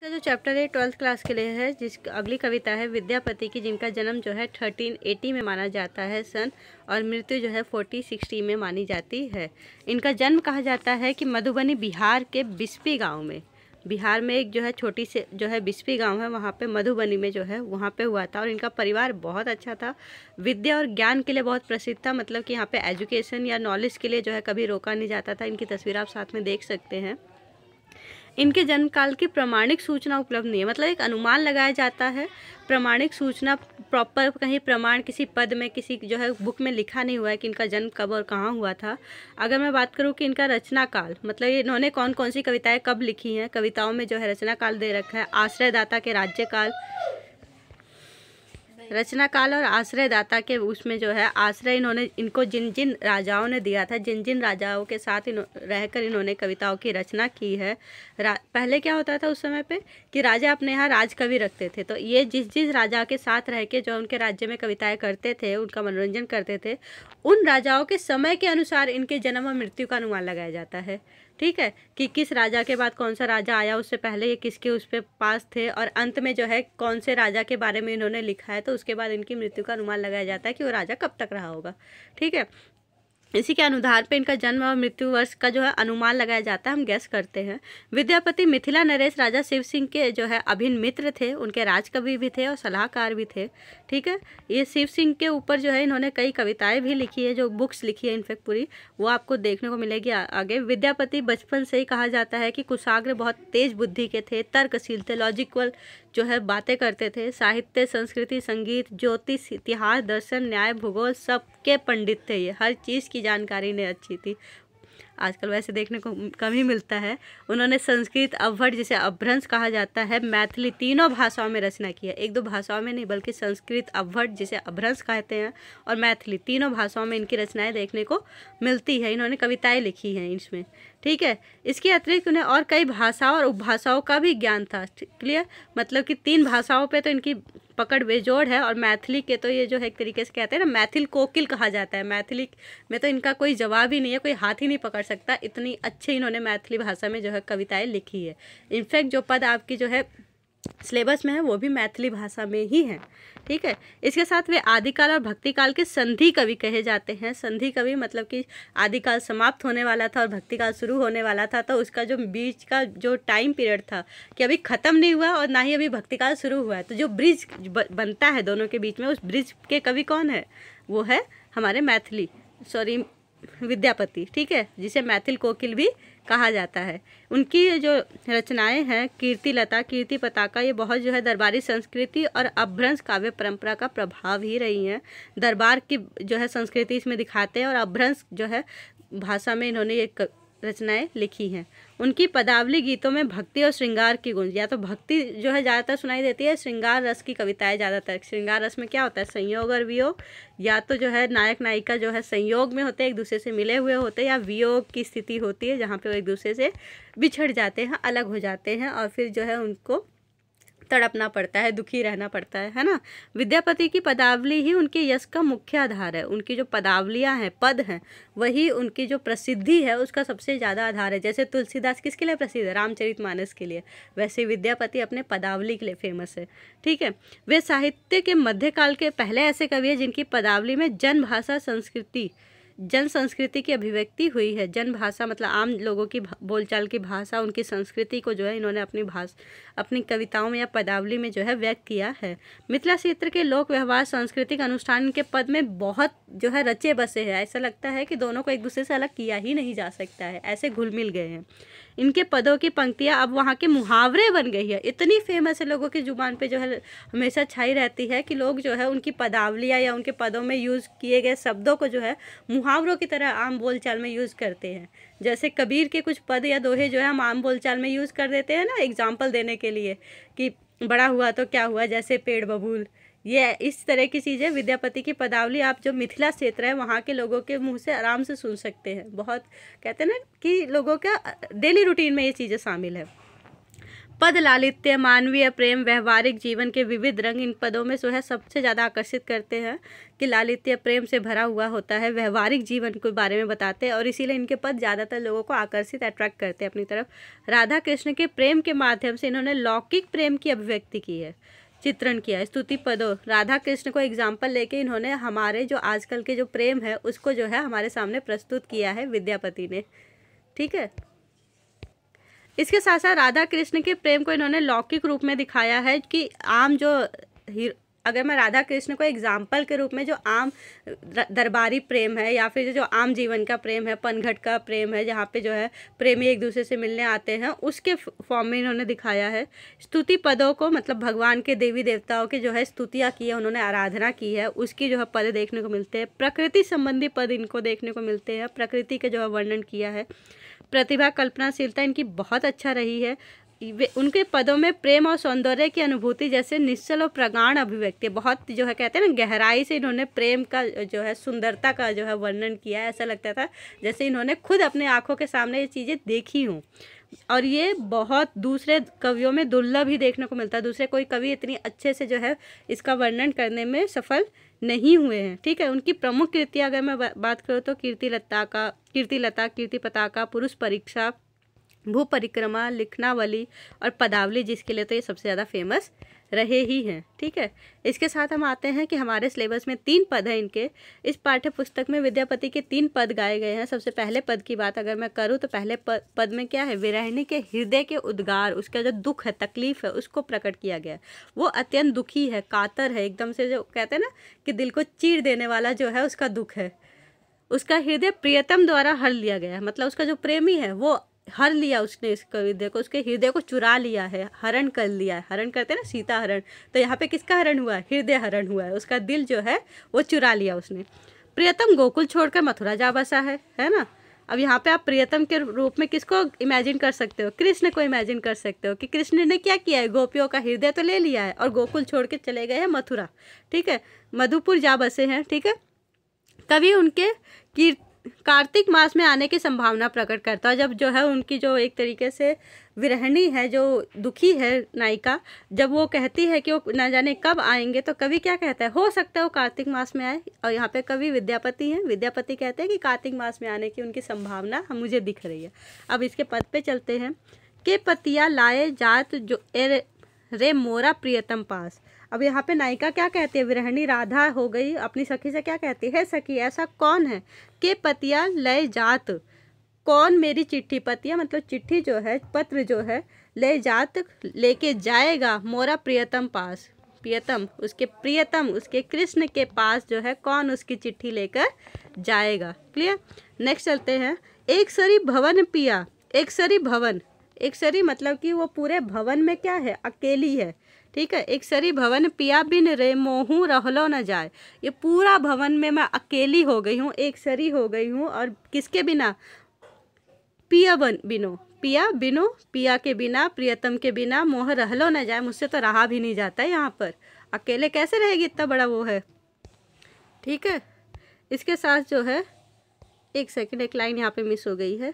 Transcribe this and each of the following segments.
इसका जो चैप्टर है ट्वेल्थ क्लास के लिए है जिस अगली कविता है विद्यापति की जिनका जन्म जो है थर्टीन एटी में माना जाता है सन और मृत्यु जो है फोर्टी सिक्सटी में मानी जाती है इनका जन्म कहा जाता है कि मधुबनी बिहार के बिस्पी गांव में बिहार में एक जो है छोटी से जो है बिस्पी गांव है वहाँ पे मधुबनी में जो है वहाँ पे हुआ था और इनका परिवार बहुत अच्छा था विद्या और ज्ञान के लिए बहुत प्रसिद्ध था मतलब कि यहाँ पे एजुकेशन या नॉलेज के लिए जो है कभी रोका नहीं जाता था इनकी तस्वीर आप साथ में देख सकते हैं इनके जन्मकाल की प्रमाणिक सूचना उपलब्ध नहीं है मतलब एक अनुमान लगाया जाता है प्रमाणिक सूचना प्रॉपर कहीं प्रमाण किसी पद में किसी जो है बुक में लिखा नहीं हुआ है कि इनका जन्म कब और कहाँ हुआ था अगर मैं बात करूँ कि इनका रचना काल मतलब इन्होंने कौन कौन सी कविताएं कब लिखी हैं कविताओं में जो है रचना काल दे रखा है आश्रयदाता के राज्यकाल रचनाकाल और आश्रयदाता के उसमें जो है आश्रय इन्होंने इनको जिन जिन राजाओं ने दिया था जिन जिन राजाओं के साथ इन रहकर इन्होंने कविताओं की रचना की है पहले क्या होता था उस समय पे कि राजा अपने यहाँ राजकवि रखते थे तो ये जिस जिस राजा के साथ रह के जो उनके राज्य में कविताएँ करते थे उनका मनोरंजन करते थे उन राजाओं के समय के अनुसार इनके जन्म और मृत्यु का अनुमान लगाया जाता है ठीक है कि किस राजा के बाद कौन सा राजा आया उससे पहले ये किसके उस पर पास थे और अंत में जो है कौन से राजा के बारे में इन्होंने लिखा है तो उसके बाद इनकी मृत्यु का अनुमान लगाया जाता है कि वो राजा कब तक रहा होगा ठीक है इसी के अनुधार पे इनका जन्म और मृत्यु वर्ष का जो है अनुमान लगाया जाता है हम गैस करते हैं विद्यापति मिथिला नरेश राजा शिव सिंह के जो है अभिन्न मित्र थे उनके राजकवि भी थे और सलाहकार भी थे ठीक है ये शिव सिंह के ऊपर जो है इन्होंने कई कविताएं भी लिखी है जो बुक्स लिखी है इनफेक्ट पूरी वो आपको देखने को मिलेगी आगे विद्यापति बचपन से ही कहा जाता है कि कुशाग्र बहुत तेज बुद्धि के थे तर्कशील थे लॉजिकल जो है बातें करते थे साहित्य संस्कृति संगीत ज्योतिष इतिहास दर्शन न्याय भूगोल सब के पंडित थे ये हर चीज़ की जानकारी इन्हें अच्छी थी आजकल वैसे देखने को कम ही मिलता है उन्होंने संस्कृत अवभट जिसे अभ्रंश कहा जाता है मैथिली तीनों भाषाओं में रचना की है एक दो भाषाओं में नहीं बल्कि संस्कृत अवभट जिसे अभ्रंश कहते हैं और मैथिली तीनों भाषाओं में इनकी रचनाएँ देखने को मिलती है इन्होंने कविताएँ लिखी हैं इसमें ठीक है इसके अतिरिक्त उन्हें और कई भाषाओं और उपभाषाओं का भी ज्ञान था क्लियर मतलब कि तीन भाषाओं पर तो इनकी पकड़ बेजोड़ है और मैथिली के तो ये जो है एक तरीके से कहते हैं ना मैथिल कोकिल कहा जाता है मैथिली में तो इनका कोई जवाब ही नहीं है कोई हाथ ही नहीं पकड़ सकता इतनी अच्छी इन्होंने मैथिली भाषा में जो है कविताएँ लिखी है इनफैक्ट जो पद आपकी जो है सिलेबस में है वो भी मैथिली भाषा में ही है ठीक है इसके साथ वे आदिकाल और भक्तिकाल के संधि कवि कहे जाते हैं संधि कवि मतलब कि आदिकाल समाप्त होने वाला था और भक्तिकाल शुरू होने वाला था तो उसका जो बीच का जो टाइम पीरियड था कि अभी ख़त्म नहीं हुआ और ना ही अभी भक्तिकाल शुरू हुआ है तो जो ब्रिज बनता है दोनों के बीच में उस ब्रिज के कवि कौन है वो है हमारे मैथिली सॉरी विद्यापति ठीक है जिसे मैथिल कोकिल भी कहा जाता है उनकी जो रचनाएं हैं कीर्ति लता कीर्ति पताका ये बहुत जो है दरबारी संस्कृति और अभ्रंश काव्य परंपरा का प्रभाव ही रही हैं दरबार की जो है संस्कृति इसमें दिखाते हैं और अभ्रंश जो है भाषा में इन्होंने ये रचनाएं लिखी हैं उनकी पदावली गीतों में भक्ति और श्रृंगार की गुंज या तो भक्ति जो है ज़्यादातर सुनाई देती है श्रृंगार रस की कविताएं ज़्यादातर श्रृंगार रस में क्या होता है संयोग और वियोग या तो जो है नायक नायिका जो है संयोग में होते हैं एक दूसरे से मिले हुए होते हैं या वियोग की स्थिति होती है जहाँ पर वो एक दूसरे से बिछड़ जाते हैं अलग हो जाते हैं और फिर जो है उनको तड़पना पड़ता है दुखी रहना पड़ता है है ना विद्यापति की पदावली ही उनके यश का मुख्य आधार है उनकी जो पदावलियाँ हैं पद हैं वही उनकी जो प्रसिद्धि है उसका सबसे ज़्यादा आधार है जैसे तुलसीदास किसके लिए प्रसिद्ध है रामचरित मानस के लिए वैसे विद्यापति अपने पदावली के लिए फेमस है ठीक है वे साहित्य के मध्यकाल के पहले ऐसे कवि हैं जिनकी पदावली में जन भाषा संस्कृति जन संस्कृति की अभिव्यक्ति हुई है जन भाषा मतलब आम लोगों की बोलचाल की भाषा उनकी संस्कृति को जो है इन्होंने अपनी भाषा अपनी कविताओं में या पदावली में जो है व्यक्त किया है मिथिला क्षेत्र के लोक व्यवहार सांस्कृतिक अनुष्ठान के पद में बहुत जो है रचे बसे हैं ऐसा लगता है कि दोनों को एक दूसरे से अलग किया ही नहीं जा सकता है ऐसे घुल मिल गए हैं इनके पदों की पंक्तियाँ अब वहाँ के मुहावरे बन गई है इतनी फेमस है लोगों की ज़ुबान पर जो है हमेशा छाई रहती है कि लोग जो है उनकी पदावलियाँ या उनके पदों में यूज़ किए गए शब्दों को जो है मुहावरों की तरह आम बोलचाल में यूज़ करते हैं जैसे कबीर के कुछ पद या दोहे जो है हम आम बोलचाल में यूज़ कर देते हैं ना एग्जाम्पल देने के लिए कि बड़ा हुआ तो क्या हुआ जैसे पेड़ बबूल ये इस तरह की चीज़ें विद्यापति की पदावली आप जो मिथिला क्षेत्र है वहाँ के लोगों के मुंह से आराम से सुन सकते हैं बहुत कहते हैं ना कि लोगों का डेली रूटीन में ये चीज़ें शामिल है पद लालित्य मानवीय प्रेम व्यवहारिक जीवन के विविध रंग इन पदों में जो है सबसे ज़्यादा आकर्षित करते हैं कि लालित्य प्रेम से भरा हुआ होता है व्यवहारिक जीवन के बारे में बताते हैं और इसीलिए इनके पद ज़्यादातर लोगों को आकर्षित अट्रैक्ट करते हैं अपनी तरफ राधा कृष्ण के प्रेम के माध्यम से इन्होंने लौकिक प्रेम की अभिव्यक्ति की है चित्रण किया स्तुति पदों राधा कृष्ण को एग्जाम्पल लेके इन्होंने हमारे जो आजकल के जो प्रेम है उसको जो है हमारे सामने प्रस्तुत किया है विद्यापति ने ठीक है इसके साथ साथ राधा कृष्ण के प्रेम को इन्होंने लौकिक रूप में दिखाया है कि आम जो अगर मैं राधा कृष्ण को एग्जाम्पल के रूप में जो आम दरबारी प्रेम है या फिर जो आम जीवन का प्रेम है पनघट का प्रेम है जहाँ पे जो है प्रेमी एक दूसरे से मिलने आते हैं उसके फॉर्म में इन्होंने दिखाया है स्तुति पदों को मतलब भगवान के देवी देवताओं के जो है स्तुतियाँ की है उन्होंने आराधना की है उसकी जो है पद देखने को मिलते हैं प्रकृति संबंधी पद इनको देखने को मिलते हैं प्रकृति के जो है वर्णन किया है प्रतिभा कल्पनाशीलता इनकी बहुत अच्छा रही है वे उनके पदों में प्रेम और सौंदर्य की अनुभूति जैसे निश्चल और प्रगाढ़ अभिव्यक्ति बहुत जो है कहते हैं ना गहराई से इन्होंने प्रेम का जो है सुंदरता का जो है वर्णन किया ऐसा लगता था जैसे इन्होंने खुद अपने आँखों के सामने ये चीज़ें देखी हों और ये बहुत दूसरे कवियों में दुर्लभ ही देखने को मिलता है दूसरे कोई कवि इतनी अच्छे से जो है इसका वर्णन करने में सफल नहीं हुए हैं ठीक है उनकी प्रमुख कृतियाँ अगर मैं बात करूँ तो कीर्ति लता का लता कीर्ति पताका पुरुष परीक्षा भू परिक्रमा लिखनावली और पदावली जिसके लिए तो ये सबसे ज़्यादा फेमस रहे ही हैं ठीक है इसके साथ हम आते हैं कि हमारे सिलेबस में तीन पद हैं इनके इस पाठ्य पुस्तक में विद्यापति के तीन पद गाए गए हैं सबसे पहले पद की बात अगर मैं करूँ तो पहले पद में क्या है विरहिणी के हृदय के उद्गार उसका जो दुख है तकलीफ है उसको प्रकट किया गया वो अत्यंत दुखी है कातर है एकदम से जो कहते हैं ना कि दिल को चीर देने वाला जो है उसका दुख है उसका हृदय प्रियतम द्वारा हर लिया गया है मतलब उसका जो प्रेमी है वो हर लिया उसने इस हृदय को उसके हृदय को चुरा लिया है हरण कर लिया है हरण करते ना सीता हरण तो यहाँ पे किसका हरण हुआ है हृदय हरण हुआ है उसका दिल जो है वो चुरा लिया उसने प्रियतम गोकुल छोड़कर मथुरा जा बसा है है ना अब यहाँ पे आप प्रियतम के रूप में किसको इमेजिन कर सकते हो कृष्ण को इमेजिन कर सकते हो कि कृष्ण ने क्या किया है गोपियों का हृदय तो ले लिया है और गोकुल छोड़ के चले गए हैं मथुरा ठीक है मधुपुर जा बसे हैं ठीक है कभी उनके कीर्त कार्तिक मास में आने की संभावना प्रकट करता है जब जो है उनकी जो एक तरीके से विरहणी है जो दुखी है नायिका जब वो कहती है कि वो ना जाने कब आएंगे तो कवि क्या कहता है हो सकता है वो कार्तिक मास में आए और यहाँ पे कवि विद्यापति हैं विद्यापति कहते हैं कि कार्तिक मास में आने की उनकी संभावना मुझे दिख रही है अब इसके पद पर चलते हैं के पतिया लाए जात जो ए रे मोरा प्रियतम पास अब यहाँ पे नायिका क्या कहती है विरहणी राधा हो गई अपनी सखी से क्या कहती है सखी ऐसा कौन है के पतिया लय जात कौन मेरी चिट्ठी पतिया मतलब चिट्ठी जो है पत्र जो है ले जात लेके जाएगा मोरा प्रियतम पास प्रियतम उसके प्रियतम उसके कृष्ण के पास जो है कौन उसकी चिट्ठी लेकर जाएगा क्लियर नेक्स्ट चलते हैं एक सरी भवन पिया एक सरी भवन एक सरी मतलब कि वो पूरे भवन में क्या है अकेली है ठीक है एक सरी भवन पिया बिन रे मोहू रहलो न जाए ये पूरा भवन में मैं अकेली हो गई हूँ एक सरी हो गई हूँ और किसके बिना पिया बन बिनो पिया बिनो पिया के बिना प्रियतम के बिना मोह रहलो न जाए मुझसे तो रहा भी नहीं जाता है यहाँ पर अकेले कैसे रहेगी इतना बड़ा वो है ठीक है इसके साथ जो है एक सेकंड एक लाइन यहाँ पे मिस हो गई है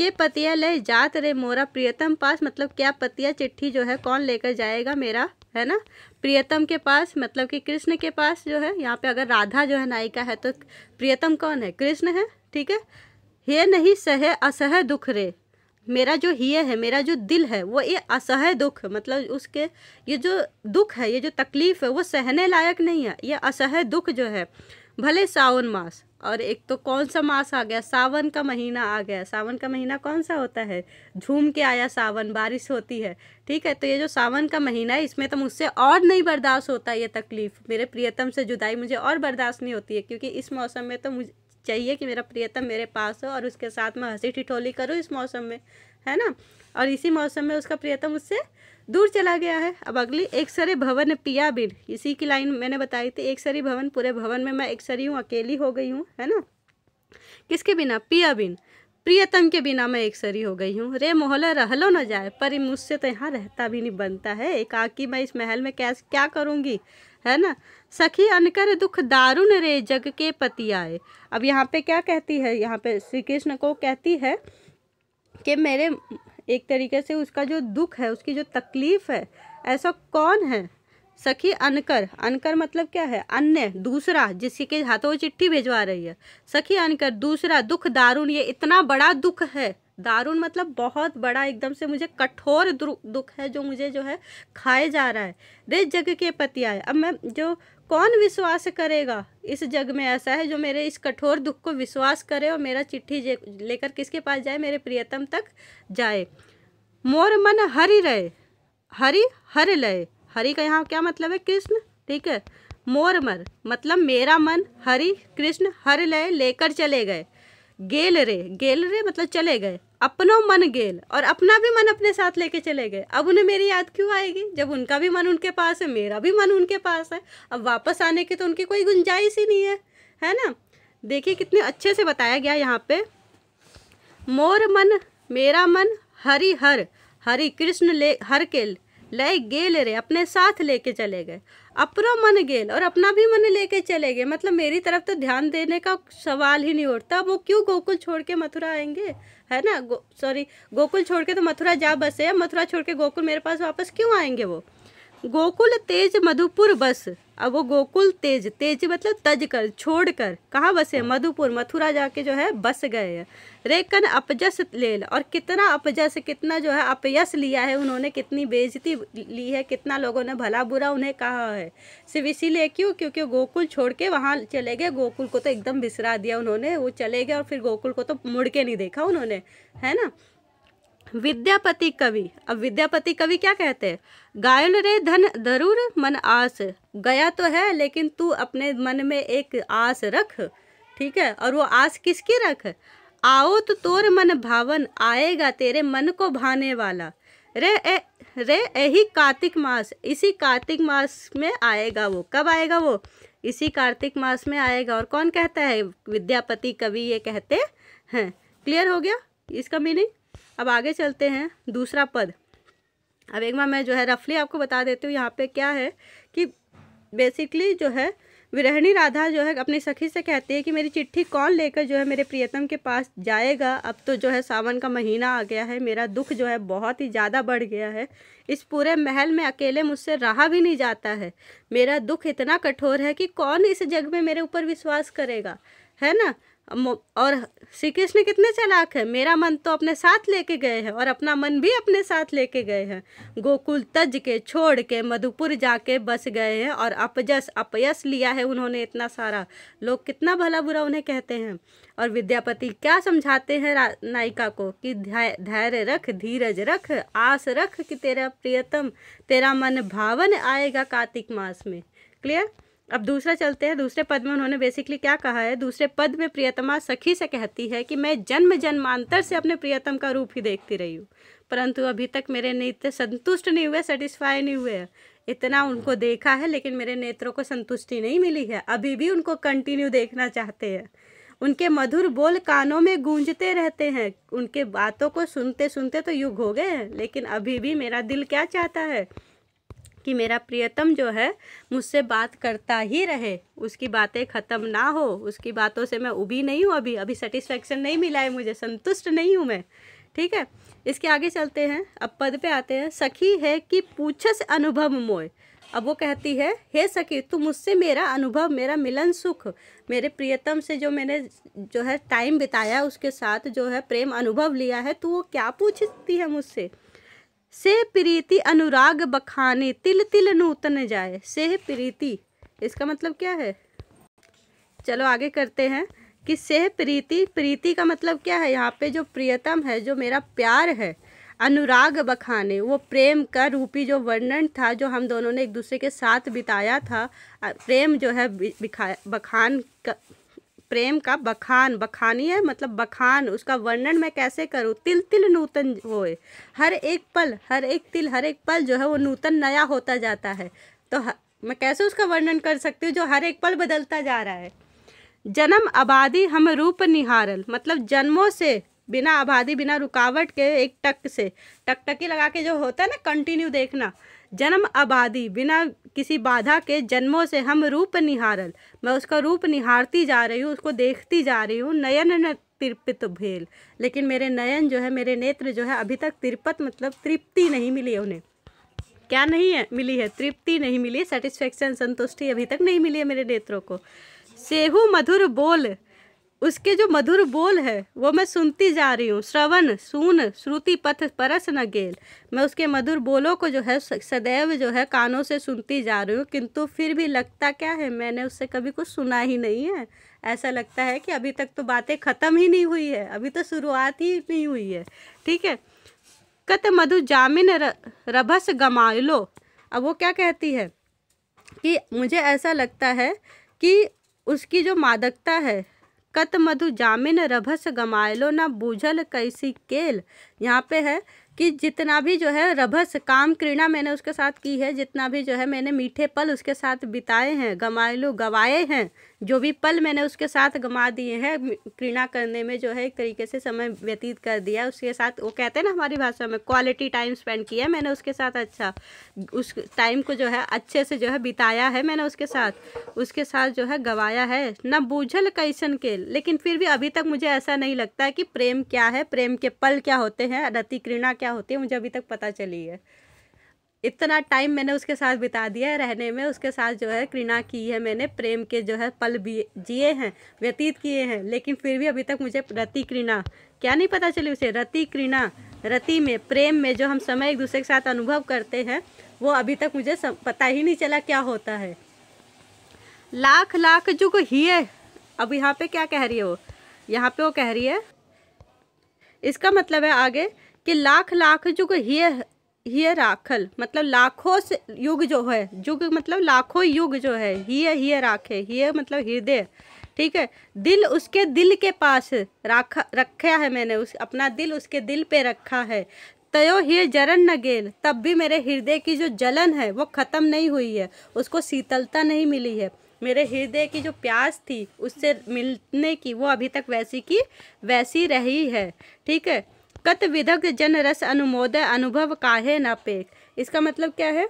के पतिया ले जात रे मोरा प्रियतम पास मतलब क्या पतिया चिट्ठी जो है कौन लेकर जाएगा मेरा है ना प्रियतम के पास मतलब कि कृष्ण के पास जो है यहाँ पे अगर राधा जो है नायिका है तो प्रियतम कौन है कृष्ण है ठीक है हे नहीं सहे असह दुख रे मेरा जो हिय है मेरा जो दिल है वो ये असह दुख मतलब उसके ये जो दुख है ये जो तकलीफ़ है वो सहने लायक नहीं है ये असह दुख जो है भले सावन मास और एक तो कौन सा मास आ गया सावन का महीना आ गया सावन का महीना कौन सा होता है झूम के आया सावन बारिश होती है ठीक है तो ये जो सावन का महीना है इसमें तो मुझसे और नहीं बर्दाश्त होता ये तकलीफ़ मेरे प्रियतम से जुदाई मुझे और बर्दाश्त नहीं होती है क्योंकि इस मौसम में तो मुझे चाहिए कि मेरा प्रियतम मेरे पास हो और उसके साथ मैं हंसी ठिठोली करूँ इस मौसम में है ना और इसी मौसम में उसका प्रियतम उससे दूर चला गया है अब अगली एक सरे भवन पिया बिन इसी की लाइन मैंने बताई थी एक सरी भवन पूरे भवन में मैं एक सरी हूँ अकेली हो गई हूँ है ना किसके बिना पिया बिन प्रियतम के बिना मैं एक सरी हो गई हूँ रे मोहल्ला रहलो ना जाए पर मुझसे तो यहाँ रहता भी नहीं बनता है एकाकी मैं इस महल में कैस क्या करूँगी है ना सखी अनकर दुख दारुण रे जग के पति आए अब यहाँ पे क्या कहती है यहाँ पे श्री कृष्ण को कहती है कि मेरे एक तरीके से उसका जो दुख है उसकी जो तकलीफ़ है ऐसा कौन है सखी अनकर अनकर मतलब क्या है अन्य दूसरा जिसके हाथों चिट्ठी भिजवा रही है सखी अनकर दूसरा दुख दारुण ये इतना बड़ा दुख है दारुण मतलब बहुत बड़ा एकदम से मुझे कठोर दुख है जो मुझे जो है खाए जा रहा है रे जग के पतिया है अब मैं जो कौन विश्वास करेगा इस जग में ऐसा है जो मेरे इस कठोर दुख को विश्वास करे और मेरा चिट्ठी लेकर किसके पास जाए मेरे प्रियतम तक जाए मोर मन हरि रहे हरि हर लय हरि का यहाँ क्या मतलब है कृष्ण ठीक है मोर मर मतलब मेरा मन हरि कृष्ण हर लय लेकर चले गए गेल रे गेल रे मतलब चले गए अपनों मन गेल और अपना भी मन अपने साथ लेके चले गए अब उन्हें मेरी याद क्यों आएगी जब उनका भी मन उनके पास है मेरा भी मन उनके पास है अब वापस आने की तो उनकी कोई गुंजाइश ही नहीं है है ना देखिए कितने अच्छे से बताया गया यहाँ पे मोर मन मेरा मन हरि हर हरि कृष्ण ले हर के लय गेल रे अपने साथ लेके चले गए अपना मन गेल और अपना भी मन लेके चले गए मतलब मेरी तरफ तो ध्यान देने का सवाल ही नहीं उठता वो क्यों गोकुल छोड़ के मथुरा आएंगे है ना गो सॉरी गोकुल छोड़ के तो मथुरा जा बसे मथुरा छोड़ के गोकुल मेरे पास वापस क्यों आएंगे वो गोकुल तेज मधुपुर बस अब वो गोकुल तेज तेज मतलब तज कर छोड़ कर कहाँ बसे मधुपुर मथुरा जाके जो है बस गए हैं रेकन अपजस लेल और कितना अपजस कितना जो है अपयस लिया है उन्होंने कितनी बेजती ली है कितना लोगों ने भला बुरा उन्हें कहा है सिर्फ इसीलिए क्यों क्योंकि गोकुल छोड़ के वहाँ चले गए गोकुल को तो एकदम बिसरा दिया उन्होंने वो चले गए और फिर गोकुल को तो मुड़ के नहीं देखा उन्होंने है ना विद्यापति कवि अब विद्यापति कवि क्या कहते हैं गायल रे धन धरूर मन आस गया तो है लेकिन तू अपने मन में एक आस रख ठीक है और वो आस किसकी रख आओ तो तोर मन भावन आएगा तेरे मन को भाने वाला रे ए, रे यही कार्तिक मास इसी कार्तिक मास में आएगा वो कब आएगा वो इसी कार्तिक मास में आएगा और कौन कहता है विद्यापति कवि ये कहते हैं क्लियर हो गया इसका मीनिंग अब आगे चलते हैं दूसरा पद अब एक बार मैं जो है रफली आपको बता देती हूँ यहाँ पे क्या है कि बेसिकली जो है विरहणी राधा जो है अपनी सखी से कहती है कि मेरी चिट्ठी कौन लेकर जो है मेरे प्रियतम के पास जाएगा अब तो जो है सावन का महीना आ गया है मेरा दुख जो है बहुत ही ज़्यादा बढ़ गया है इस पूरे महल में अकेले मुझसे रहा भी नहीं जाता है मेरा दुख इतना कठोर है कि कौन इस जग में मेरे ऊपर विश्वास करेगा है ना और श्री कृष्ण कितने चलाक है मेरा मन तो अपने साथ लेके गए हैं और अपना मन भी अपने साथ लेके गए हैं गोकुल तज के छोड़ के मधुपुर जाके बस गए हैं और अपजस अपयस लिया है उन्होंने इतना सारा लोग कितना भला बुरा उन्हें कहते हैं और विद्यापति क्या समझाते हैं नायिका को कि धैर्य रख धीरज रख आस रख कि तेरा प्रियतम तेरा मन भावन आएगा कार्तिक मास में क्लियर अब दूसरा चलते हैं दूसरे पद में उन्होंने बेसिकली क्या कहा है दूसरे पद में प्रियतमा सखी से कहती है कि मैं जन्म जन्मांतर से अपने प्रियतम का रूप ही देखती रही हूँ परंतु अभी तक मेरे नेत्र संतुष्ट नहीं हुए सेटिस्फाई नहीं हुए इतना उनको देखा है लेकिन मेरे नेत्रों को संतुष्टि नहीं मिली है अभी भी उनको कंटिन्यू देखना चाहते हैं उनके मधुर बोल कानों में गूंजते रहते हैं उनके बातों को सुनते सुनते तो युग हो गए हैं लेकिन अभी भी मेरा दिल क्या चाहता है कि मेरा प्रियतम जो है मुझसे बात करता ही रहे उसकी बातें ख़त्म ना हो उसकी बातों से मैं उभी नहीं हूँ अभी अभी सेटिस्फेक्शन नहीं मिला है मुझे संतुष्ट नहीं हूँ मैं ठीक है इसके आगे चलते हैं अब पद पे आते हैं सखी है कि पूछस अनुभव मोय अब वो कहती है हे सखी तू मुझसे मेरा अनुभव मेरा मिलन सुख मेरे प्रियतम से जो मैंने जो है टाइम बिताया उसके साथ जो है प्रेम अनुभव लिया है तो वो क्या पूछती है मुझसे से प्रीति अनुराग बखाने तिल तिल नूतन जाए से प्रीति इसका मतलब क्या है चलो आगे करते हैं कि से प्रीति प्रीति का मतलब क्या है यहाँ पे जो प्रियतम है जो मेरा प्यार है अनुराग बखाने वो प्रेम का रूपी जो वर्णन था जो हम दोनों ने एक दूसरे के साथ बिताया था प्रेम जो है बिखा बखान का प्रेम का बखान बखानी है मतलब बखान उसका वर्णन मैं कैसे करूँ तिल तिल नूतन होए हर एक पल हर एक तिल हर एक पल जो है वो नूतन नया होता जाता है तो ह, मैं कैसे उसका वर्णन कर सकती हूँ जो हर एक पल बदलता जा रहा है जन्म आबादी हम रूप निहारल मतलब जन्मों से बिना आबादी बिना रुकावट के एक टक से टकटकी लगा के जो होता है ना कंटिन्यू देखना जन्म आबादी बिना किसी बाधा के जन्मों से हम रूप निहारल मैं उसका रूप निहारती जा रही हूँ उसको देखती जा रही हूँ नयन न तिरपित भेल लेकिन मेरे नयन जो है मेरे नेत्र जो है अभी तक तिरपत मतलब तृप्ति नहीं मिली है उन्हें क्या नहीं है मिली है तृप्ति नहीं मिली सेटिस्फेक्शन संतुष्टि अभी तक नहीं मिली है मेरे नेत्रों को सेहू मधुर बोल उसके जो मधुर बोल है वो मैं सुनती जा रही हूँ श्रवण सुन श्रुति पथ परस न गेल मैं उसके मधुर बोलों को जो है सदैव जो है कानों से सुनती जा रही हूँ किंतु फिर भी लगता क्या है मैंने उससे कभी कुछ सुना ही नहीं है ऐसा लगता है कि अभी तक तो बातें ख़त्म ही नहीं हुई है अभी तो शुरुआत ही नहीं हुई है ठीक है कत मधु जामिन रभस गमायलो अब वो क्या कहती है कि मुझे ऐसा लगता है कि उसकी जो मादकता है कत मधु जामिन रभस गमायलो ना बूझल कैसी केल यहाँ पे है कि जितना भी जो है रभस काम क्रीड़ा मैंने उसके साथ की है जितना भी जो है मैंने मीठे पल उसके साथ बिताए हैं गमायलो गवाए हैं जो भी पल मैंने उसके साथ गमा दिए हैं क्रीणा करने में जो है एक तरीके से समय व्यतीत कर दिया उसके साथ वो कहते हैं ना हमारी भाषा में क्वालिटी टाइम स्पेंड किया मैंने उसके साथ अच्छा उस टाइम को जो है अच्छे से जो है बिताया है मैंने उसके साथ उसके साथ जो है गवाया है न बूझल कैसन के लेकिन फिर भी अभी तक मुझे ऐसा नहीं लगता कि प्रेम क्या है प्रेम के पल क्या होते हैं रति क्रीणा क्या होती है मुझे अभी तक पता चली है इतना टाइम मैंने उसके साथ बिता दिया है रहने में उसके साथ जो है कृणा की है मैंने प्रेम के जो है पल जिए हैं व्यतीत किए हैं लेकिन फिर भी अभी तक मुझे रति कृणा क्या नहीं पता चली उसे रति कृणा रति में प्रेम में जो हम समय एक दूसरे के साथ अनुभव करते हैं वो अभी तक मुझे सम, पता ही नहीं चला क्या होता है लाख लाख जुग ही है अब यहाँ पे क्या कह रही है वो यहाँ पे वो कह रही है इसका मतलब है आगे कि लाख लाख जुग ही हिय राखल मतलब लाखों से युग जो है युग मतलब लाखों युग जो है हिय हिय राखे हिय मतलब हृदय ठीक है दिल उसके दिल के पास रखा रखा है मैंने उस अपना दिल उसके दिल पे रखा है तयो ही जरन न गेल तब भी मेरे हृदय की जो जलन है वो ख़त्म नहीं हुई है उसको शीतलता नहीं मिली है मेरे हृदय की जो प्यास थी उससे मिलने की वो अभी तक वैसी की वैसी रही है ठीक है कत विधक जन रस अनुमोदय अनुभव काहे न पेक इसका मतलब क्या है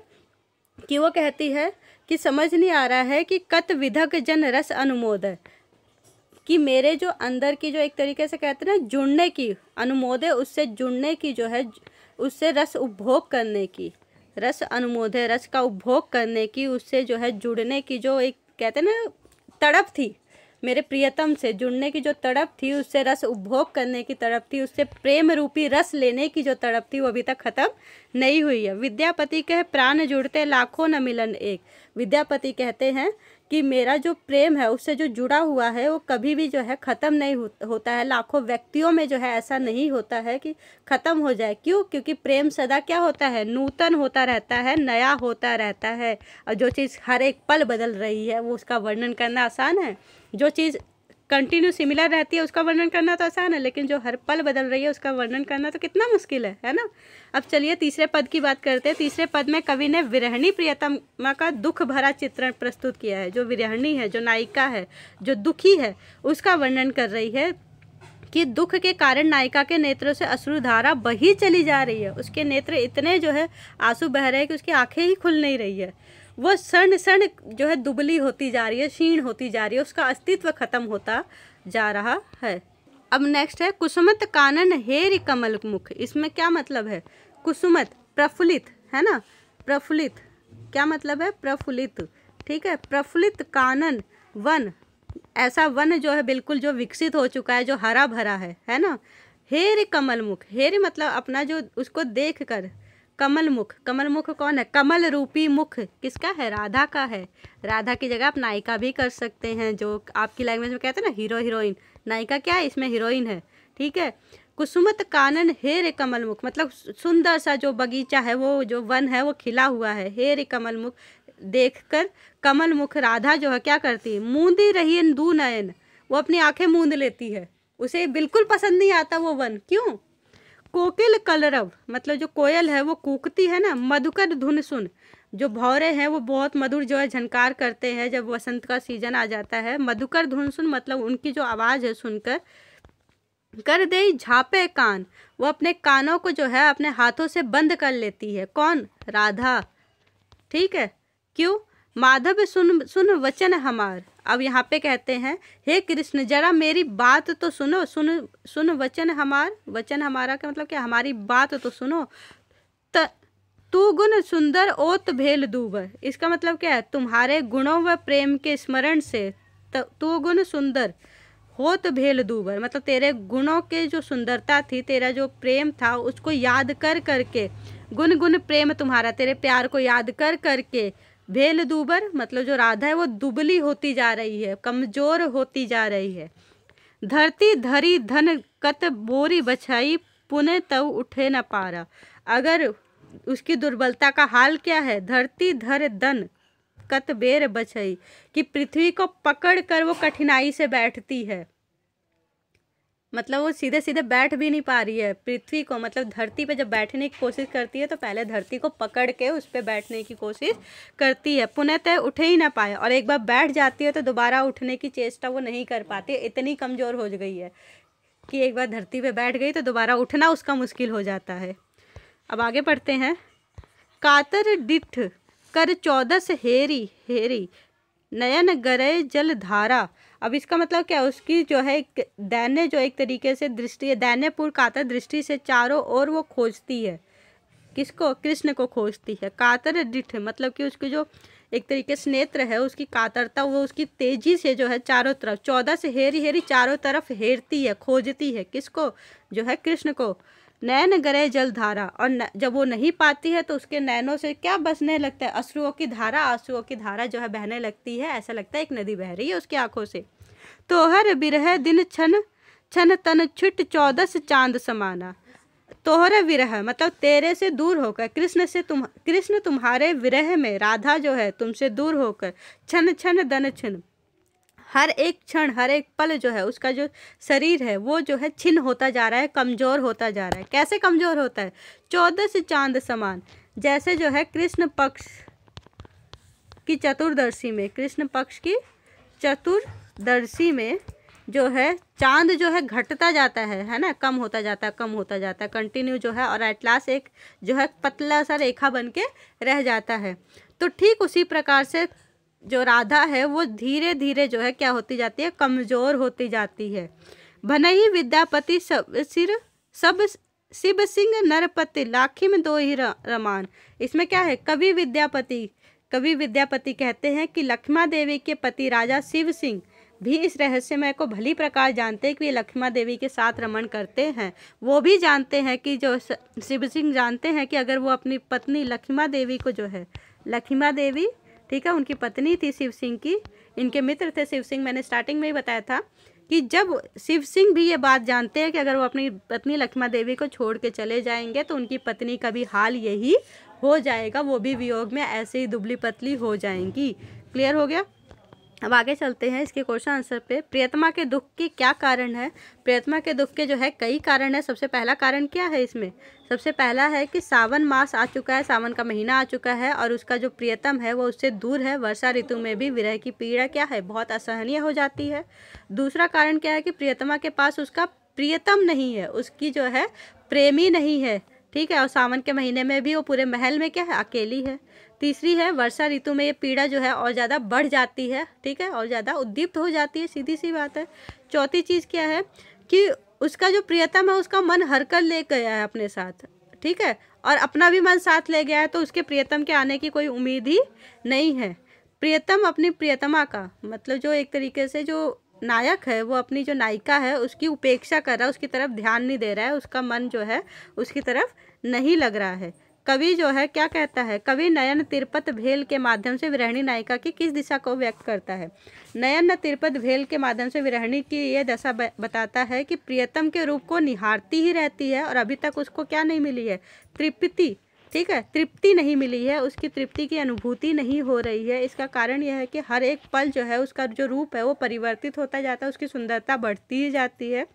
कि वो कहती है कि समझ नहीं आ रहा है कि कत विधक जन रस अनुमोदय कि मेरे जो अंदर की जो एक तरीके से कहते हैं ना जुड़ने की अनुमोदय उससे जुड़ने की जो है उससे रस उपभोग करने की रस अनुमोदय रस का उपभोग करने की उससे जो है जुड़ने की जो एक कहते हैं ना तड़प थी मेरे प्रियतम से जुड़ने की जो तड़प थी उससे रस उपभोग करने की तड़प थी उससे प्रेम रूपी रस लेने की जो तड़प थी वो अभी तक खत्म नहीं हुई है विद्यापति कह प्राण जुड़ते लाखों न मिलन एक विद्यापति कहते हैं कि मेरा जो प्रेम है उससे जो जुड़ा हुआ है वो कभी भी जो है ख़त्म नहीं होता है लाखों व्यक्तियों में जो है ऐसा नहीं होता है कि ख़त्म हो जाए क्यों क्योंकि प्रेम सदा क्या होता है नूतन होता रहता है नया होता रहता है और जो चीज़ हर एक पल बदल रही है वो उसका वर्णन करना आसान है जो चीज़ कंटिन्यू सिमिलर रहती है उसका वर्णन करना तो आसान है लेकिन जो हर पल बदल रही है उसका वर्णन करना तो कितना मुश्किल है है ना अब चलिए तीसरे पद की बात करते हैं तीसरे पद में कवि ने विरहणी प्रियतमा का दुख भरा चित्रण प्रस्तुत किया है जो विरहणी है जो नायिका है जो दुखी है उसका वर्णन कर रही है कि दुख के कारण नायिका के नेत्रों से अश्रुधारा बही चली जा रही है उसके नेत्र इतने जो है आंसू बह रहे हैं कि उसकी आंखें ही खुल नहीं रही है वो सण सण जो है दुबली होती जा रही है क्षीण होती जा रही है उसका अस्तित्व खत्म होता जा रहा है अब नेक्स्ट है कुसुमत कानन हेर कमल मुख इसमें क्या मतलब है कुसुमत प्रफुल्लित है ना प्रफुल्लित क्या मतलब है प्रफुल्लित ठीक है प्रफुल्लित कानन वन ऐसा वन जो है बिल्कुल जो विकसित हो चुका है जो हरा भरा है है ना हेर कमल मुख हेर मतलब अपना जो उसको देख कर कमल मुख कमल मुख कौन है कमल रूपी मुख किसका है राधा का है राधा की जगह आप नायिका भी कर सकते हैं जो आपकी लैंग्वेज में कहते हैं ना हीरो हीरोइन नायिका क्या है इसमें हीरोइन है ठीक है कुसुमत कानन हे रे कमल मुख मतलब सुंदर सा जो बगीचा है वो जो वन है वो खिला हुआ है हे रे कमल मुख देख कर कमल मुख राधा जो है क्या करती है मूंदी रही दू नयन वो अपनी आंखें मूंद लेती है उसे बिल्कुल पसंद नहीं आता वो वन क्यों कोकिल कलरव मतलब जो कोयल है वो कूकती है ना मधुकर धुन सुन जो भौरे हैं वो बहुत मधुर जो है झनकार करते हैं जब वसंत का सीजन आ जाता है मधुकर धुन सुन मतलब उनकी जो आवाज़ है सुनकर कर दे झापे कान वो अपने कानों को जो है अपने हाथों से बंद कर लेती है कौन राधा ठीक है क्यों माधव सुन सुन वचन हमार अब यहाँ पे कहते हैं हे कृष्ण जरा मेरी बात तो सुनो सुन सुन वचन हमार वचन हमारा का मतलब क्या हमारी बात तो सुनो त तू गुण सुंदर ओत भेल दूबर इसका मतलब क्या है तुम्हारे गुणों व प्रेम के स्मरण से तू गुण सुंदर होत भेल दूबर मतलब तेरे गुणों के जो सुंदरता थी तेरा जो प्रेम था उसको याद कर करके गुन गुन प्रेम तुम्हारा तेरे प्यार को याद कर करके भेल दूबर मतलब जो राधा है वो दुबली होती जा रही है कमजोर होती जा रही है धरती धरी धन कत बोरी बछाई पुनः तव उठे न पारा अगर उसकी दुर्बलता का हाल क्या है धरती धर धन कत बेर बछई कि पृथ्वी को पकड़ कर वो कठिनाई से बैठती है मतलब वो सीधे सीधे बैठ भी नहीं पा रही है पृथ्वी को मतलब धरती पे जब बैठने की कोशिश करती है तो पहले धरती को पकड़ के उस पर बैठने की कोशिश करती है पुनः उठे ही ना पाए और एक बार बैठ जाती है तो दोबारा उठने की चेष्टा वो नहीं कर पाती इतनी कमज़ोर हो गई है कि एक बार धरती पे बैठ गई तो दोबारा उठना उसका मुश्किल हो जाता है अब आगे पढ़ते हैं कातर डिठ कर चौदस हेरी हेरी नयन जल जलधारा अब इसका मतलब क्या उसकी जो है दैन्य जो एक तरीके से दृष्टि दैन्यपुर कातर दृष्टि से चारों ओर वो खोजती है किसको कृष्ण को खोजती है कातर डिठ मतलब कि उसकी जो एक तरीके से नेत्र है उसकी कातरता वो उसकी तेजी से जो है चारों तरफ चौदह से हेरी हेरी चारों तरफ हेरती है खोजती है किसको जो है कृष्ण को नैन गरे जल धारा और न, जब वो नहीं पाती है तो उसके नैनों से क्या बसने लगता है अश्रुओं की धारा आंसुओं की धारा जो है बहने लगती है ऐसा लगता है एक नदी बह रही है उसकी आंखों से तो हर बिरह दिन छन छन तन छुट चौदस चांद समाना तोहरे विरह मतलब तेरे से दूर होकर कृष्ण से तुम कृष्ण तुम्हारे विरह में राधा जो है तुमसे दूर होकर छन छन दन छन हर एक क्षण हर एक पल जो है उसका जो शरीर है वो जो है छिन्न होता जा रहा है कमज़ोर होता जा रहा है कैसे कमज़ोर होता है चौदह से चांद समान जैसे जो है कृष्ण पक्ष की चतुर्दशी में कृष्ण पक्ष की चतुर्दशी में जो है चांद जो है घटता जाता है है ना कम होता जाता है कम होता जाता है कंटिन्यू जो है और एट लास्ट एक जो है पतला सा रेखा बन के रह जाता है तो ठीक उसी प्रकार से जो राधा है वो धीरे धीरे जो है क्या होती जाती है कमज़ोर होती जाती है भन ही विद्यापति सब सिर सब शिव सिंह नरपति लाखी में दो ही रमान इसमें क्या है कवि विद्यापति कवि विद्यापति कहते हैं कि लक्ष्मा देवी के पति राजा शिव सिंह भी इस रहस्यमय को भली प्रकार जानते हैं कि वे लक्ष्मा देवी के साथ रमण करते हैं वो भी जानते हैं कि जो शिव सिंह जानते हैं कि अगर वो अपनी पत्नी लक्ष्मा देवी को जो है लक्ष्मा देवी ठीक है उनकी पत्नी थी शिव सिंह की इनके मित्र थे शिव सिंह मैंने स्टार्टिंग में ही बताया था कि जब शिव सिंह भी ये बात जानते हैं कि अगर वो अपनी पत्नी लक्ष्मा देवी को छोड़ के चले जाएंगे तो उनकी पत्नी का भी हाल यही हो जाएगा वो भी वियोग में ऐसे ही दुबली पतली हो जाएंगी क्लियर हो गया अब आगे चलते हैं इसके क्वेश्चन आंसर पे प्रियतमा के दुख के क्या कारण है प्रियतमा के दुख के जो है कई कारण है सबसे पहला कारण क्या है इसमें सबसे पहला है कि सावन मास आ चुका है सावन का महीना आ चुका है और उसका जो प्रियतम है वो उससे दूर है वर्षा ऋतु में भी विरह की पीड़ा क्या है बहुत असहनीय हो जाती है दूसरा कारण क्या है कि प्रियतमा के पास उसका प्रियतम नहीं है उसकी जो है प्रेमी नहीं है ठीक है और सावन के महीने में भी वो पूरे महल में क्या है अकेली है तीसरी है वर्षा ऋतु में ये पीड़ा जो है और ज़्यादा बढ़ जाती है ठीक है और ज़्यादा उद्दीप्त हो जाती है सीधी सी बात है चौथी चीज़ क्या है कि उसका जो प्रियतम है उसका मन कर ले गया है अपने साथ ठीक है और अपना भी मन साथ ले गया है तो उसके प्रियतम के आने की कोई उम्मीद ही नहीं है प्रियतम अपनी प्रियतमा का मतलब जो एक तरीके से जो नायक है वो अपनी जो नायिका है उसकी उपेक्षा कर रहा है उसकी तरफ ध्यान नहीं दे रहा है उसका मन जो है उसकी तरफ नहीं लग रहा है कवि जो है क्या कहता है कवि नयन तिरपत भेल के माध्यम से विरहणी नायिका की किस दिशा को व्यक्त करता है नयन तिरपत भेल के माध्यम से विरहणी की यह दशा बताता है कि प्रियतम के रूप को निहारती ही रहती है और अभी तक उसको क्या नहीं मिली है तृप्ति ठीक है तृप्ति नहीं मिली है उसकी तृप्ति की अनुभूति नहीं हो रही है इसका कारण यह है कि हर एक पल जो है उसका जो रूप है वो परिवर्तित होता जाता है उसकी सुंदरता बढ़ती ही जाती है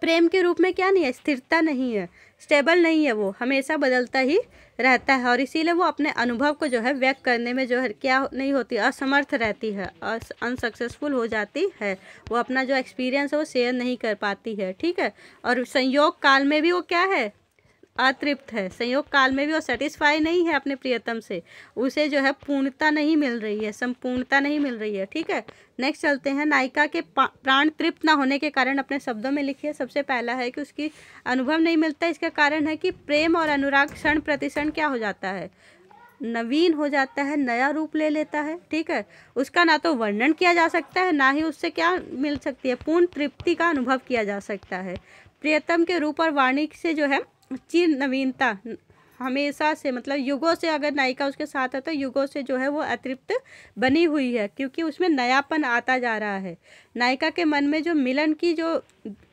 प्रेम के रूप में क्या नहीं है स्थिरता नहीं है स्टेबल नहीं है वो हमेशा बदलता ही रहता है और इसीलिए वो अपने अनुभव को जो है व्यक्त करने में जो है क्या नहीं होती असमर्थ रहती है और अनसक्सेसफुल हो जाती है वो अपना जो एक्सपीरियंस है वो शेयर नहीं कर पाती है ठीक है और संयोग काल में भी वो क्या है अतृप्त है संयोग काल में भी वो सेटिस्फाई नहीं है अपने प्रियतम से उसे जो है पूर्णता नहीं मिल रही है संपूर्णता नहीं मिल रही है ठीक है नेक्स्ट चलते हैं नायिका के प्राण तृप्त ना होने के कारण अपने शब्दों में लिखिए सबसे पहला है कि उसकी अनुभव नहीं मिलता इसका कारण है कि प्रेम और अनुराग क्षण प्रतिक्षण क्या हो जाता है नवीन हो जाता है नया रूप ले लेता है ठीक है उसका ना तो वर्णन किया जा सकता है ना ही उससे क्या मिल सकती है पूर्ण तृप्ति का अनुभव किया जा सकता है प्रियतम के रूप और वाणी से जो है चिर नवीनता हमेशा से मतलब युगों से अगर नायिका उसके साथ है तो युगों से जो है वो अतृप्त बनी हुई है क्योंकि उसमें नयापन आता जा रहा है नायिका के मन में जो मिलन की जो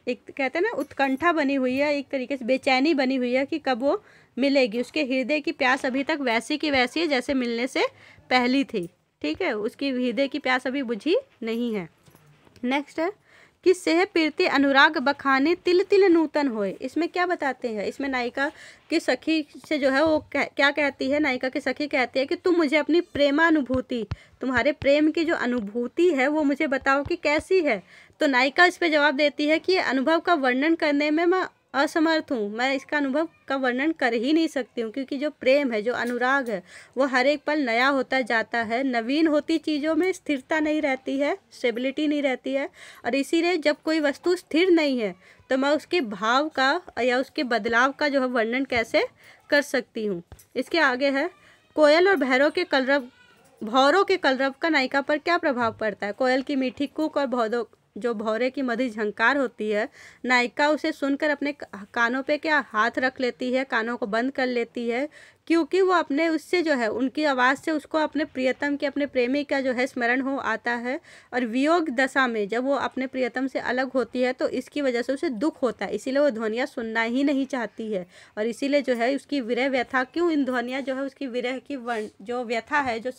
एक कहते हैं ना उत्कंठा बनी हुई है एक तरीके से बेचैनी बनी हुई है कि कब वो मिलेगी उसके हृदय की प्यास अभी तक वैसी की वैसी है जैसे मिलने से पहली थी ठीक है उसकी हृदय की प्यास अभी बुझी नहीं है नेक्स्ट है कि सेह पीरते अनुराग बखाने तिल तिल नूतन होए इसमें क्या बताते हैं इसमें नायिका की सखी से जो है वो कह, क्या कहती है नायिका की सखी कहती है कि तुम मुझे अपनी प्रेमानुभूति तुम्हारे प्रेम की जो अनुभूति है वो मुझे बताओ कि कैसी है तो नायिका इस पर जवाब देती है कि अनुभव का वर्णन करने में मैं असमर्थ हूँ मैं इसका अनुभव का वर्णन कर ही नहीं सकती हूँ क्योंकि जो प्रेम है जो अनुराग है वो हर एक पल नया होता जाता है नवीन होती चीज़ों में स्थिरता नहीं रहती है स्टेबिलिटी नहीं रहती है और इसीलिए जब कोई वस्तु स्थिर नहीं है तो मैं उसके भाव का या उसके बदलाव का जो है वर्णन कैसे कर सकती हूँ इसके आगे है कोयल और भैरव के कलरव भौरों के कलरव का नायिका पर क्या प्रभाव पड़ता है कोयल की मीठी कुक और भौदों जो भौरे की मधि झंकार होती है नायिका उसे सुनकर अपने कानों पे क्या हाथ रख लेती है कानों को बंद कर लेती है क्योंकि वो अपने उससे जो है उनकी आवाज़ से उसको अपने प्रियतम के अपने प्रेमी का जो है स्मरण हो आता है और वियोग दशा में जब वो अपने प्रियतम से अलग होती है तो इसकी वजह से उसे दुख होता है इसीलिए वो ध्वनियाँ सुनना ही नहीं चाहती है और इसीलिए जो है उसकी विरह व्यथा क्यों इन ध्वनियाँ जो है उसकी विरह की वर्ण जो व्यथा है जो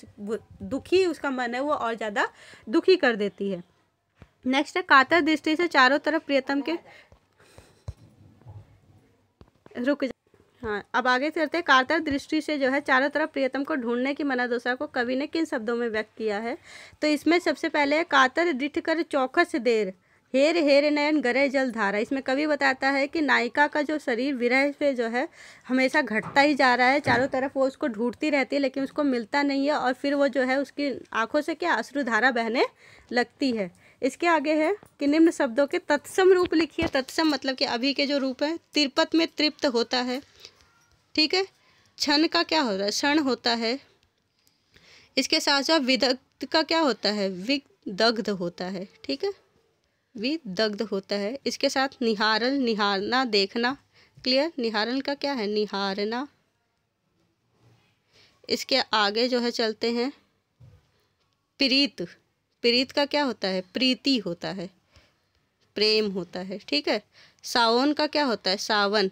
दुखी उसका मन है वो और ज़्यादा दुखी कर देती है नेक्स्ट है कातर दृष्टि से चारों तरफ प्रियतम के रुक जा हाँ अब आगे चलते कातर दृष्टि से जो है चारों तरफ प्रियतम को ढूंढने की दोषा को कवि ने किन शब्दों में व्यक्त किया है तो इसमें सबसे पहले कातर डिठ कर चौखस देर हेर हेर नयन गरे जल धारा इसमें कवि बताता है कि नायिका का जो शरीर विरह से जो है हमेशा घटता ही जा रहा है चारों तरफ वो उसको ढूंढती रहती है लेकिन उसको मिलता नहीं है और फिर वो जो है उसकी आंखों से क्या अश्रु धारा बहने लगती है इसके आगे है कि निम्न शब्दों के तत्सम रूप लिखिए तत्सम मतलब कि अभी के जो रूप है तिरपत में तृप्त होता है ठीक है क्षण का क्या हो रहा है क्षण होता है इसके साथ साथ विदग्ध का क्या होता है विदग्ध होता है ठीक है विदग्ध होता है इसके साथ निहारल निहारना देखना क्लियर निहारल का क्या है निहारना इसके आगे जो है चलते हैं प्रीत प्रीत का क्या होता है प्रीति होता है प्रेम होता है ठीक है सावन का क्या होता है सावन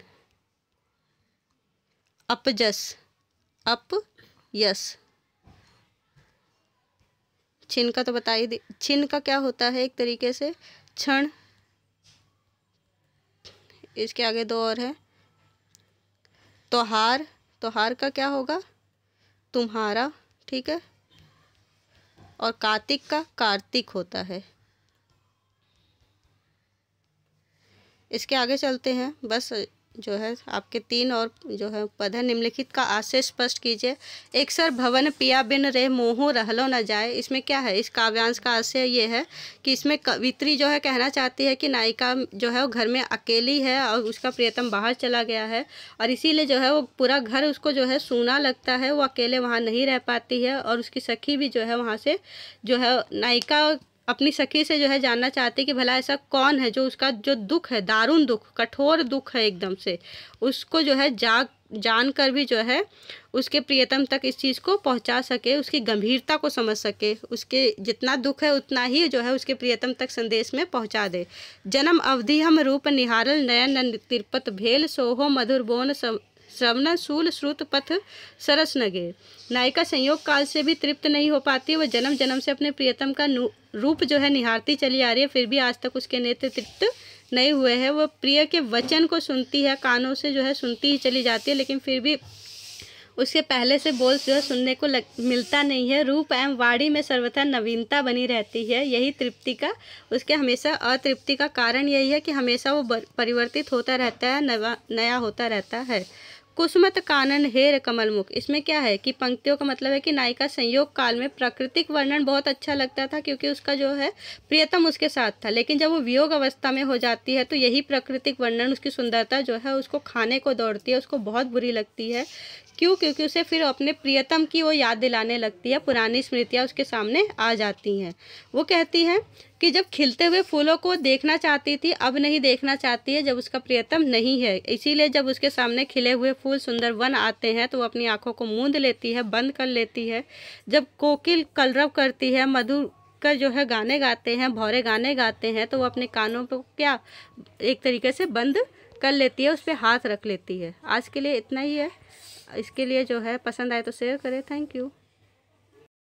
अपजस अप यस छिन का तो बताइए दे छिन का क्या होता है एक तरीके से क्षण इसके आगे दो और है तोहार तोहार का क्या होगा तुम्हारा ठीक है और कार्तिक का कार्तिक होता है इसके आगे चलते हैं बस जो है आपके तीन और जो है पद है निम्नलिखित का आशय स्पष्ट कीजिए एक सर भवन पिया बिन रे मोहो रहलो न जाए इसमें क्या है इस काव्यांश का आशय ये है कि इसमें कवित्री जो है कहना चाहती है कि नायिका जो है वो घर में अकेली है और उसका प्रियतम बाहर चला गया है और इसीलिए जो है वो पूरा घर उसको जो है सूना लगता है वो अकेले वहाँ नहीं रह पाती है और उसकी सखी भी जो है वहाँ से जो है नायिका अपनी सखी से जो है जानना चाहते कि भला ऐसा कौन है जो उसका जो दुख है दारुण दुख कठोर दुख है एकदम से उसको जो है जाग जान कर भी जो है उसके प्रियतम तक इस चीज़ को पहुंचा सके उसकी गंभीरता को समझ सके उसके जितना दुख है उतना ही जो है उसके प्रियतम तक संदेश में पहुंचा दे जन्म अवधि हम रूप निहारल नयन तिरपत भेल सोहो मधुर बोन श्रवण शूल श्रुत पथ सरस नगे नायिका संयोग काल से भी तृप्त नहीं हो पाती है वह जन्म जन्म से अपने प्रियतम का रूप जो है निहारती चली आ रही है फिर भी आज तक उसके नेत्र तृप्त नहीं हुए हैं वह प्रिय के वचन को सुनती है कानों से जो है सुनती ही चली जाती है लेकिन फिर भी उसके पहले से बोल जो है सुनने को लग, मिलता नहीं है रूप एवं वाणी में सर्वथा नवीनता बनी रहती है यही तृप्ति का उसके हमेशा अतृप्ति का कारण यही है कि हमेशा वो परिवर्तित होता रहता है नया होता रहता है कुसुमत कानन हेर कमलमुख इसमें क्या है कि पंक्तियों का मतलब है कि नायिका संयोग काल में प्राकृतिक वर्णन बहुत अच्छा लगता था क्योंकि उसका जो है प्रियतम उसके साथ था लेकिन जब वो वियोग अवस्था में हो जाती है तो यही प्राकृतिक वर्णन उसकी सुंदरता जो है उसको खाने को दौड़ती है उसको बहुत बुरी लगती है क्यों क्योंकि उसे फिर अपने प्रियतम की वो याद दिलाने लगती है पुरानी स्मृतियाँ उसके सामने आ जाती हैं वो कहती है कि जब खिलते हुए फूलों को देखना चाहती थी अब नहीं देखना चाहती है जब उसका प्रियतम नहीं है इसीलिए जब उसके सामने खिले हुए फूल सुंदर वन आते हैं तो वो अपनी आँखों को मूंद लेती है बंद कर लेती है जब कोकिल कलरव करती है मधु कर जो है गाने गाते हैं भौरे गाने गाते हैं तो वो अपने कानों को क्या एक तरीके से बंद कर लेती है उस पर हाथ रख लेती है आज के लिए इतना ही है इसके लिए जो है पसंद आए तो शेयर करें थैंक यू